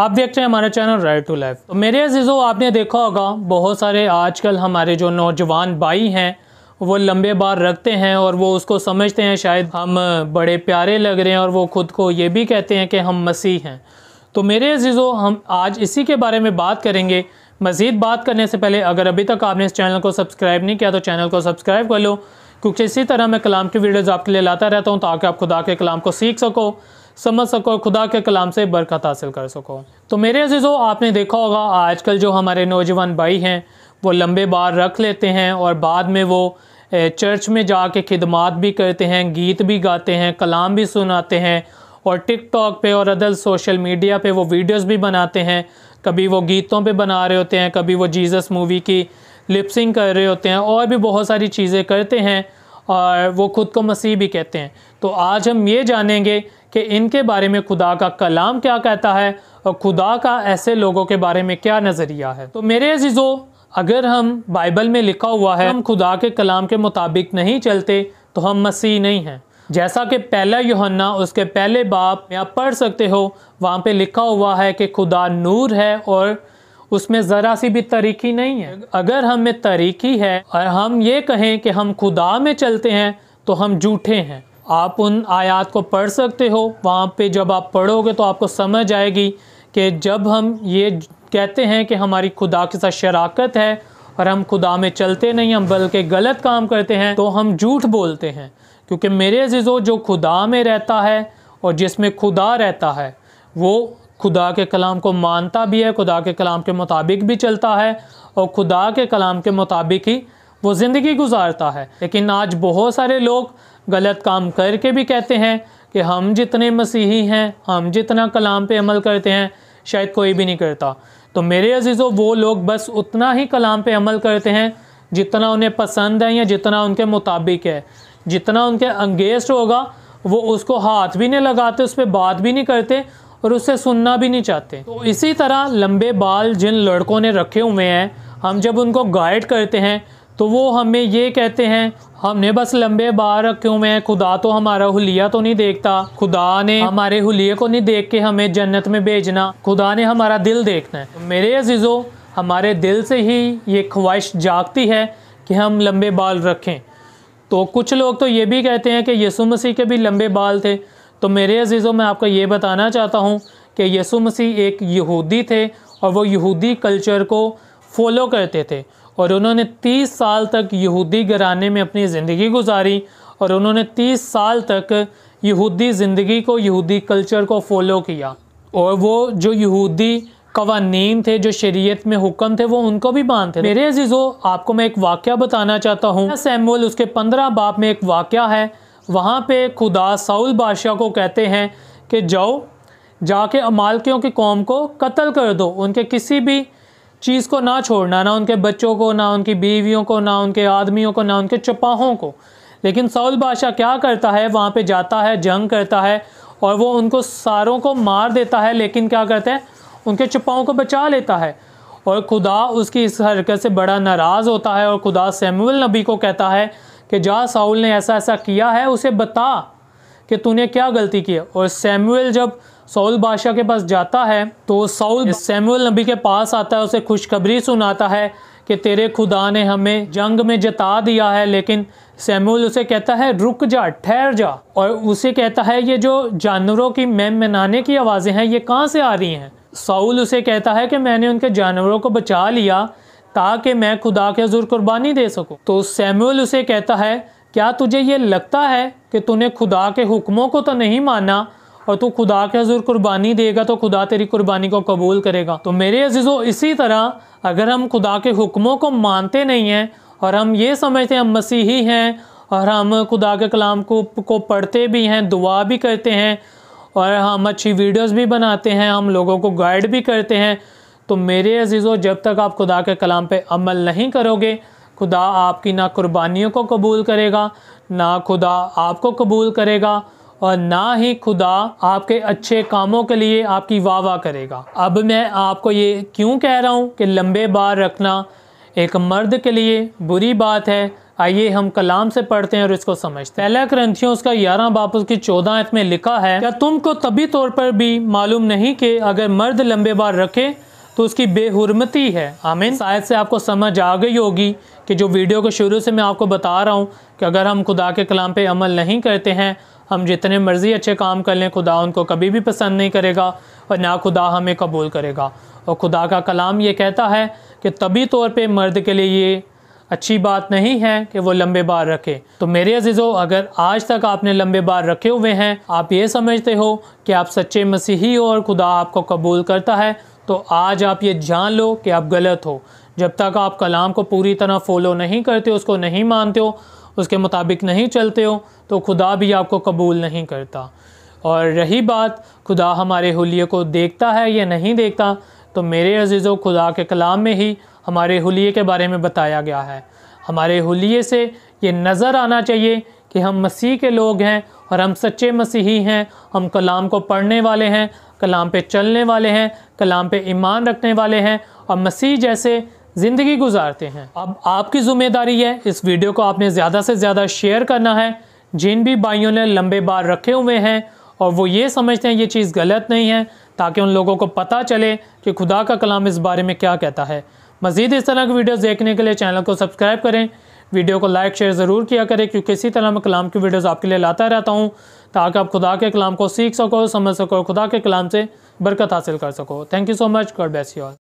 आप देख रहे हैं हमारा चैनल राइट टू लाइफ तो मेरे अजीजों आपने देखा होगा बहुत सारे आजकल हमारे जो नौजवान भाई हैं वो लंबे बार रखते हैं और वो उसको समझते हैं शायद हम बड़े प्यारे लग रहे हैं और वो ख़ुद को ये भी कहते हैं कि हम मसीह हैं तो मेरे अजीज़ो हम आज इसी के बारे में बात करेंगे मज़ीद बात करने से पहले अगर अभी तक आपने इस चैनल को सब्सक्राइब नहीं किया तो चैनल को सब्सक्राइब कर लो क्योंकि इसी तरह मैं कलाम की वीडियोज़ आपके लिए लाता रहता हूँ ताकि आप खुदा के कलाम को सीख सको समझ सको खुदा के कलाम से बरकत हासिल कर सको तो मेरे अजीज़ों आपने देखा होगा आजकल जो हमारे नौजवान भाई हैं वो लंबे बार रख लेते हैं और बाद में वो चर्च में जा के खिदमत भी करते हैं गीत भी गाते हैं कलाम भी सुनाते हैं और टिकटॉक पे और अदर सोशल मीडिया पे वो वीडियोस भी बनाते हैं कभी वो गीतों पे बना रहे होते हैं कभी वो जीसस मूवी की लिपसिंग कर रहे होते हैं और भी बहुत सारी चीज़ें करते हैं और वो ख़ुद को मसीह भी कहते हैं तो आज हम ये जानेंगे कि इनके बारे में खुदा का कलाम क्या कहता है और खुदा का ऐसे लोगों के बारे में क्या नज़रिया है तो मेरे अजीज़ो अगर हम बाइबल में लिखा हुआ है हम खुदा के कलाम के मुताबिक नहीं चलते तो हम मसीह नहीं हैं जैसा कि पहला योहन्ना उसके पहले बाप में आप पढ़ सकते हो वहाँ पे लिखा हुआ है कि खुदा नूर है और उसमें ज़रा सी भी तरीकी नहीं है अगर हम में तरीकी है और हम ये कहें कि हम खुदा में चलते हैं तो हम झूठे हैं आप उन आयात को पढ़ सकते हो वहाँ पे जब आप पढ़ोगे तो आपको समझ आएगी कि जब हम ये कहते हैं कि हमारी खुदा के साथ शराकत है और हम खुदा में चलते नहीं हम बल्कि गलत काम करते हैं तो हम झूठ बोलते हैं क्योंकि मेरे जिजो जो खुदा में रहता है और जिसमें खुदा रहता है वो खुदा के कलाम को मानता भी है खुदा के कलाम के मुताबिक भी चलता है और खुदा के कलाम के मुताबिक ही वो ज़िंदगी गुजारता है लेकिन आज बहुत सारे लोग गलत काम करके भी कहते हैं कि हम जितने मसीही हैं हम जितना कलाम पे अमल करते हैं शायद कोई भी नहीं करता तो मेरे अजीज वो लोग बस उतना ही कलाम पे अमल करते हैं जितना उन्हें पसंद है या जितना उनके मुताबिक है जितना उनके अंगेस्ट होगा वो उसको हाथ भी नहीं लगाते उस पर बात भी नहीं करते और उससे सुनना भी नहीं चाहते तो इसी तरह लंबे बाल जिन लड़कों ने रखे हुए हैं हम जब उनको गाइड करते हैं तो वो हमें ये कहते हैं हमने बस लंबे बार क्यों में खुदा तो हमारा हुलिया तो नहीं देखता खुदा ने हमारे हुलिये को नहीं देख के हमें जन्नत में भेजना खुदा ने हमारा दिल देखना है तो मेरे अजीज़ों हमारे दिल से ही ये ख्वाहिश जागती है कि हम लंबे बाल रखें तो कुछ लोग तो ये भी कहते हैं कि यसु मसीह के भी लंबे बाल थे तो मेरे अजीज़ों मैं आपको ये बताना चाहता हूँ कि यसु मसीह एक यहूदी थे और वो यहूदी कल्चर को फॉलो करते थे और उन्होंने 30 साल तक यहूदी घराने में अपनी ज़िंदगी गुजारी और उन्होंने 30 साल तक यहूदी ज़िंदगी को यहूदी कल्चर को फॉलो किया और वो जो यहूदी कवानीन थे जो शरीयत में हुक्म थे वो उनको भी मानते थे मेरे अजीज़ों आपको मैं एक वाक़ बताना चाहता हूँ सैमुअल उसके पंद्रह बाप में एक वाक़ है वहाँ पे खुदा साउल बादशाह को कहते हैं कि जाओ जाके अमालकियों की कौम को कत्ल कर दो उनके किसी भी चीज़ को ना छोड़ना ना उनके बच्चों को ना उनकी बीवियों को ना उनके आदमियों को ना उनके चपाहों को लेकिन सऊल बादशाह क्या करता है वहाँ पे जाता है जंग करता है और वो उनको सारों को मार देता है लेकिन क्या करते हैं उनके चपाओं को बचा लेता है और खुदा उसकी इस हरकत से बड़ा नाराज़ होता है और खुदा सैमुअल नबी को कहता है कि जा साउल ने ऐसा ऐसा किया है उसे बता कि तूने क्या गलती की है और सैमुअल जब सऊल बादशाह के पास जाता है तो सऊल सैमुअल नबी के पास आता है उसे खुशखबरी सुनाता है कि तेरे खुदा ने हमें जंग में जता दिया है लेकिन सैमुअल उसे कहता है रुक जा ठहर जा और उसे कहता है ये जो जानवरों की मैम मनाने की आवाज़ें हैं ये कहाँ से आ रही हैं साउल उसे कहता है कि मैंने उनके जानवरों को बचा लिया ताकि मैं खुदा के हजूर कुर्बानी दे सकूँ तो सैमुअल उसे कहता है क्या तुझे ये लगता है कि तूने खुदा के हुक्मों को तो नहीं माना और तू खुदा के हजूर कुर्बानी देगा तो खुदा तेरी कुर्बानी को कबूल करेगा तो मेरे अजीज़ों इसी तरह अगर हम खुदा के हुक्मों को मानते नहीं हैं और हम ये समझते हैं हम मसीही हैं और हम खुदा के कलाम को को पढ़ते भी हैं दुआ भी करते हैं और हम अच्छी वीडियोस भी बनाते हैं हम लोगों को गाइड भी करते हैं तो मेरे अजीज़ों जब तक आप खुदा के कलाम पे अमल नहीं करोगे खुदा आपकी ना कुर्बानियों को कबूल करेगा ना खुदा आपको कबूल करेगा और ना ही खुदा आपके अच्छे कामों के लिए आपकी वाह वाह करेगा अब मैं आपको ये क्यों कह रहा हूँ कि लंबे बार रखना एक मर्द के लिए बुरी बात है आइए हम कलाम से पढ़ते हैं और इसको समझते हैं पहला ग्रंथियों उसका ग्यारह बाप उसकी चौदह में लिखा है क्या तुमको तभी तौर पर भी मालूम नहीं कि अगर मर्द लंबे बार रखे तो उसकी बेहरमती है आमीन शायद से आपको समझ आ गई होगी कि जो वीडियो के शुरू से मैं आपको बता रहा हूँ कि अगर हम खुदा के कलाम पे अमल नहीं करते हैं हम जितने मर्ज़ी अच्छे काम कर लें खुदा उनको कभी भी पसंद नहीं करेगा और ना खुदा हमें कबूल करेगा और खुदा का कलाम ये कहता है कि तभी तौर पे मर्द के लिए ये अच्छी बात नहीं है कि वो लंबे बार रखे तो मेरे अजीज़ो अगर आज तक आपने लंबे बार रखे हुए हैं आप ये समझते हो कि आप सच्चे मसीही हो और खुदा आपको कबूल करता है तो आज आप ये जान लो कि आप गलत हो जब तक आप कलाम को पूरी तरह फॉलो नहीं करते उसको नहीं मानते हो उसके मुताबिक नहीं चलते हो तो खुदा भी आपको कबूल नहीं करता और रही बात खुदा हमारे हुलिये को देखता है या नहीं देखता तो मेरे अजीज़ों खुदा के कलाम में ही हमारे हुलिये के बारे में बताया गया है हमारे हुलिये से ये नज़र आना चाहिए कि हम मसीह के लोग हैं और हम सच्चे मसीही हैं हम कलाम को पढ़ने वाले हैं कलाम पे चलने वाले हैं कलाम पे ईमान रखने वाले हैं और मसीह जैसे ज़िंदगी गुजारते हैं अब आपकी ज़िम्मेदारी है इस वीडियो को आपने ज़्यादा से ज़्यादा शेयर करना है जिन भी भाइयों ने लंबे बार रखे हुए हैं और वो ये समझते हैं ये चीज़ गलत नहीं है ताकि उन लोगों को पता चले कि खुदा का कलाम इस बारे में क्या कहता है मज़ीद इस तरह की वीडियोज़ देखने के लिए चैनल को सब्सक्राइब करें वीडियो को लाइक शेयर ज़रूर किया करें क्योंकि इसी तरह मैं कलाम की वीडियोस आपके लिए लाता रहता हूँ ताकि आप खुदा के कलाम को सीख सको समझ सको खुदा के कलाम से बरकत हासिल कर सको thank you so much God bless you all